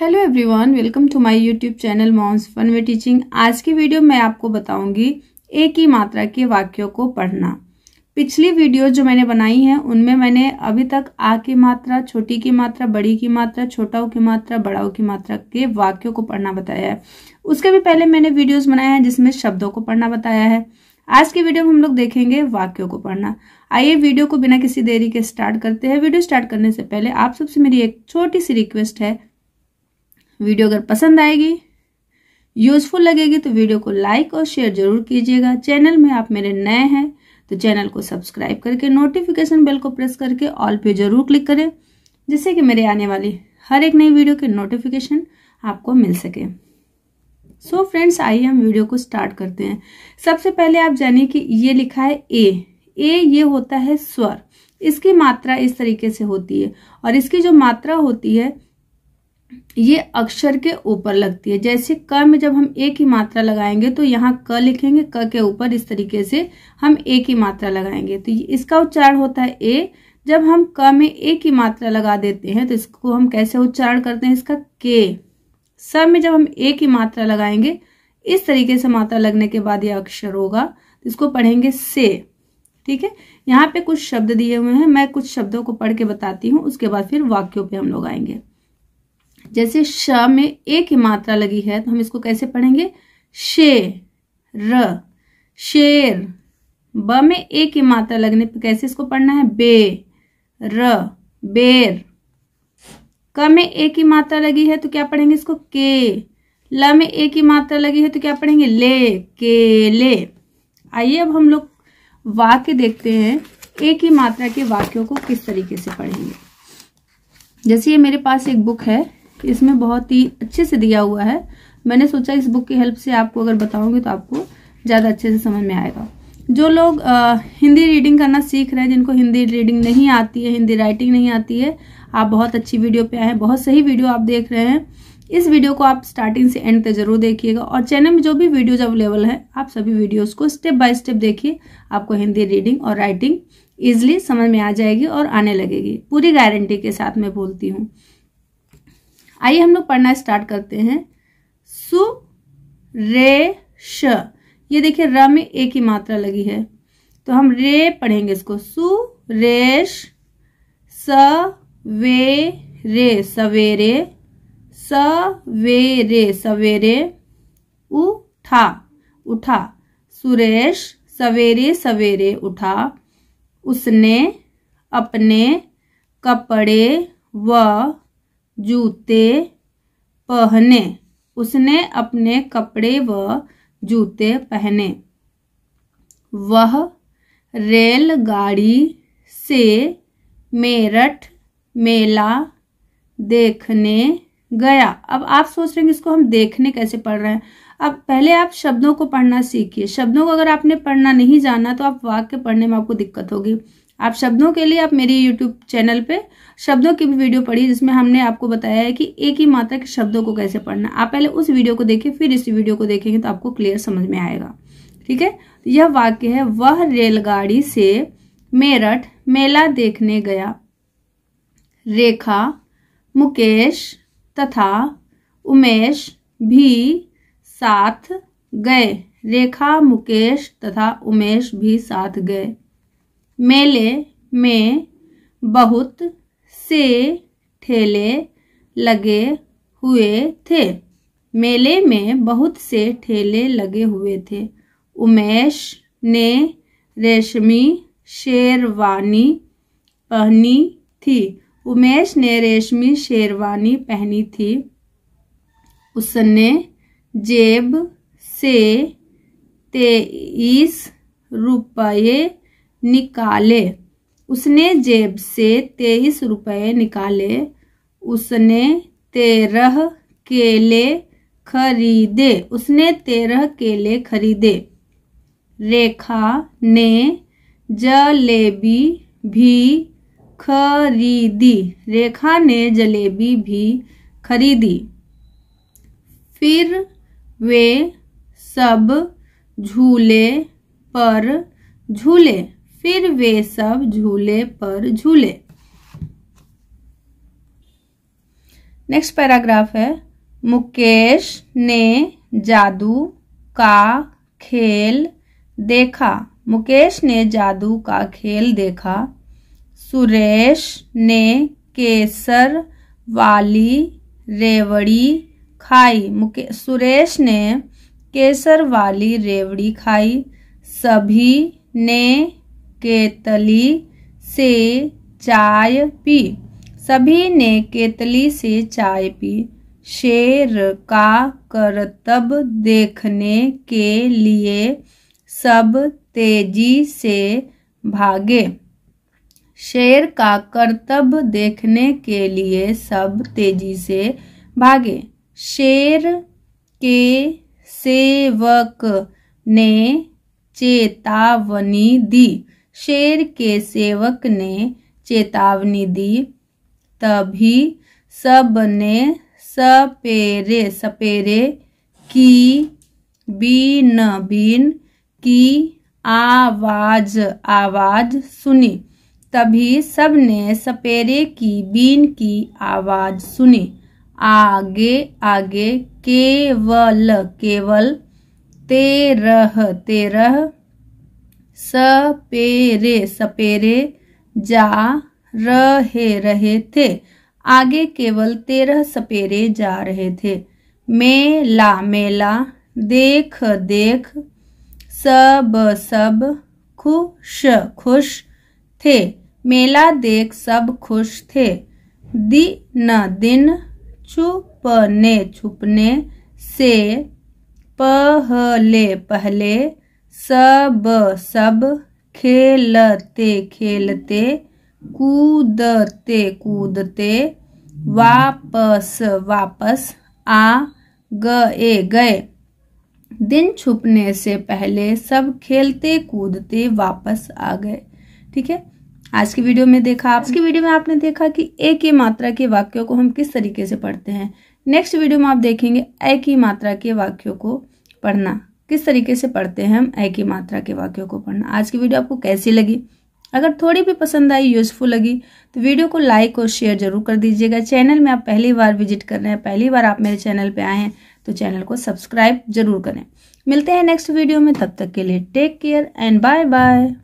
hello everyone welcome to my YouTube channel mom's fun way teaching आज की video में आपको बताऊंगी एक ही मात्रा के वाक्यों को पढ़ना पिछली वीडियो जो मैंने बनाई है उनमें मैंने अभी तक आ की मात्रा छोटी की मात्रा बड़ी की मात्रा छोटाओं की मात्रा बड़ाओं की मात्रा के वाक्यों को पढ़ना बताया है उसके भी पहले मैंने वीडियोज बनाया है जिसमें शब्दों को पढ़ना बताया है आज की वीडियो में हम लोग देखेंगे वाक्यों को पढ़ना आइए वीडियो को बिना किसी देरी के स्टार्ट करते हैं वीडियो स्टार्ट करने से पहले आप सबसे मेरी एक छोटी सी रिक्वेस्ट है वीडियो अगर पसंद आएगी यूज़फुल लगेगी तो वीडियो को लाइक और शेयर जरूर कीजिएगा चैनल में आप मेरे नए हैं तो चैनल को सब्सक्राइब करके नोटिफिकेशन बेल को प्रेस करके ऑल पे जरूर क्लिक करें जिससे कि मेरे आने वाली हर एक नई वीडियो के नोटिफिकेशन आपको मिल सके सो फ्रेंड्स आइए हम वीडियो को स्टार्ट करते हैं सबसे पहले आप जानिए कि ये लिखा है ए ए ये होता है स्वर इसकी मात्रा इस तरीके से होती है और इसकी जो मात्रा होती है ये अक्षर के ऊपर लगती है जैसे क में जब हम एक ही मात्रा लगाएंगे तो यहाँ क लिखेंगे क के ऊपर इस तरीके से हम एक ही मात्रा लगाएंगे तो इसका उच्चारण होता है ए जब हम क में एक ही मात्रा लगा देते हैं तो इसको हम कैसे उच्चारण करते हैं इसका के स में जब हम एक ही मात्रा लगाएंगे इस तरीके से मात्रा लगने के बाद यह अक्षर होगा इसको पढ़ेंगे से ठीक है यहाँ पे कुछ शब्द दिए हुए हैं मैं कुछ शब्दों को पढ़ के बताती हूँ उसके बाद फिर वाक्यों पे हम लोग आएंगे जैसे श में ए की मात्रा लगी है तो हम इसको कैसे पढ़ेंगे शे र शेर ब में ए की मात्रा लगने पर कैसे इसको पढ़ना है बे र बेर क में ए की मात्रा लगी है तो क्या पढ़ेंगे इसको के ल में ए की मात्रा लगी है तो क्या पढ़ेंगे ले के ले आइए अब हम लोग वाक्य देखते हैं ए की मात्रा के वाक्यों को किस तरीके से पढ़ेंगे जैसे ये मेरे पास एक बुक है इसमें बहुत ही अच्छे से दिया हुआ है मैंने सोचा इस बुक की हेल्प से आपको अगर बताऊंगी तो आपको ज़्यादा अच्छे से समझ में आएगा जो लोग आ, हिंदी रीडिंग करना सीख रहे हैं जिनको हिंदी रीडिंग नहीं आती है हिंदी राइटिंग नहीं आती है आप बहुत अच्छी वीडियो पे आए हैं बहुत सही वीडियो आप देख रहे हैं इस वीडियो को आप स्टार्टिंग से एंड तक जरूर देखिएगा और चैनल में जो भी वीडियोज अवेलेबल है आप सभी वीडियोज को स्टेप बाय स्टेप देखिए आपको हिंदी रीडिंग और राइटिंग ईजिली समझ में आ जाएगी और आने लगेगी पूरी गारंटी के साथ मैं बोलती हूँ आइए हम लोग पढ़ना स्टार्ट करते हैं सु रे श ये देखिए र में एक ही मात्रा लगी है तो हम रे पढ़ेंगे इसको सु रेश स वे रे सवेरे स वे सवेरे सवेरे उठा उठा सुरेश सवेरे सवेरे उठा उसने अपने कपड़े व जूते पहने उसने अपने कपड़े व जूते पहने वह रेलगाड़ी से मेरठ मेला देखने गया अब आप सोच रहे हैं इसको हम देखने कैसे पढ़ रहे हैं अब पहले आप शब्दों को पढ़ना सीखिए शब्दों को अगर आपने पढ़ना नहीं जाना तो आप वाक्य पढ़ने में आपको दिक्कत होगी आप शब्दों के लिए आप मेरे यूट्यूब चैनल पे शब्दों की भी वीडियो पढ़ी जिसमें हमने आपको बताया है कि एक ही मात्रा के शब्दों को कैसे पढ़ना आप पहले उस वीडियो को देखें फिर इस वीडियो को देखेंगे तो आपको क्लियर समझ में आएगा ठीक है यह वाक्य है वह रेलगाड़ी से मेरठ मेला देखने गया रेखा मुकेश तथा उमेश भी साथ गए रेखा मुकेश तथा उमेश भी साथ गए मेले में बहुत से ठेले लगे हुए थे मेले में बहुत से ठेले लगे हुए थे उमेश ने रेशमी शेरवानी पहनी थी उमेश ने रेशमी शेरवानी पहनी थी उसने जेब से तेईस रुपये निकाले उसने जेब से तेईस रुपये निकाले उसने तेरह केले खरीदे उसने तेरह केले खरीदे रेखा ने जलेबी भी खरीदी रेखा ने जलेबी भी खरीदी फिर वे सब झूले पर झूले फिर वे सब झूले पर झूले नेक्स्ट पैराग्राफ है मुकेश ने जादू का खेल देखा मुकेश ने जादू का खेल देखा सुरेश ने केसर वाली रेवड़ी खाई मुकेश सुरेश ने केसर वाली रेवड़ी खाई सभी ने केतली से चाय पी सभी ने केतली से चाय पी शेर का करतब देखने के लिए सब तेजी से भागे शेर का करतब देखने के लिए सब तेजी से भागे शेर के सेवक ने चेतावनी दी शेर के सेवक ने चेतावनी दी तभी सब ने सपेरे सपेरे की बीन बीन की आवाज आवाज सुनी तभी सब ने सपेरे की बीन की आवाज सुनी आगे आगे केवल केवल तेरह तेरह सपेरे सपेरे जा रहे रहे थे आगे केवल तेरह सपेरे जा रहे थे मेला मेला देख देख सब सब खुश खुश थे मेला देख सब खुश थे दिन दिन छुपने छुपने से पहले पहले सब सब खेलते खेलते कूदते कूदते वापस वापस आ गए गए दिन छुपने से पहले सब खेलते कूदते वापस आ गए ठीक है आज की वीडियो में देखा आज की वीडियो में आपने देखा कि ए की मात्रा के वाक्यों को हम किस तरीके से पढ़ते हैं नेक्स्ट वीडियो में आप देखेंगे ए की मात्रा के वाक्यों को पढ़ना किस तरीके से पढ़ते हैं हम ए की मात्रा के वाक्यों को पढ़ना आज की वीडियो आपको कैसी लगी अगर थोड़ी भी पसंद आई यूजफुल लगी तो वीडियो को लाइक और शेयर जरूर कर दीजिएगा चैनल में आप पहली बार विजिट कर रहे हैं पहली बार आप मेरे चैनल पर आए हैं तो चैनल को सब्सक्राइब जरूर करें मिलते हैं नेक्स्ट वीडियो में तब तक के लिए take care and bye bye